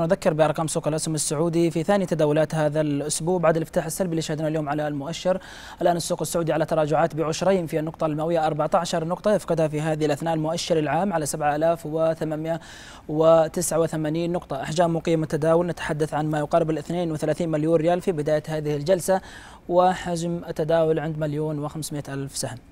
نذكر بارقام سوق الاسهم السعودي في ثاني تداولات هذا الاسبوع بعد الافتتاح السلبي اللي شهدناه اليوم على المؤشر الان السوق السعودي على تراجعات بعشرين في النقطه المئويه 14 نقطه يفقدها في هذه الاثناء المؤشر العام على 7889 نقطه احجام مقيم التداول نتحدث عن ما يقارب ال 32 مليون ريال في بدايه هذه الجلسه وحجم التداول عند مليون و500 الف سهم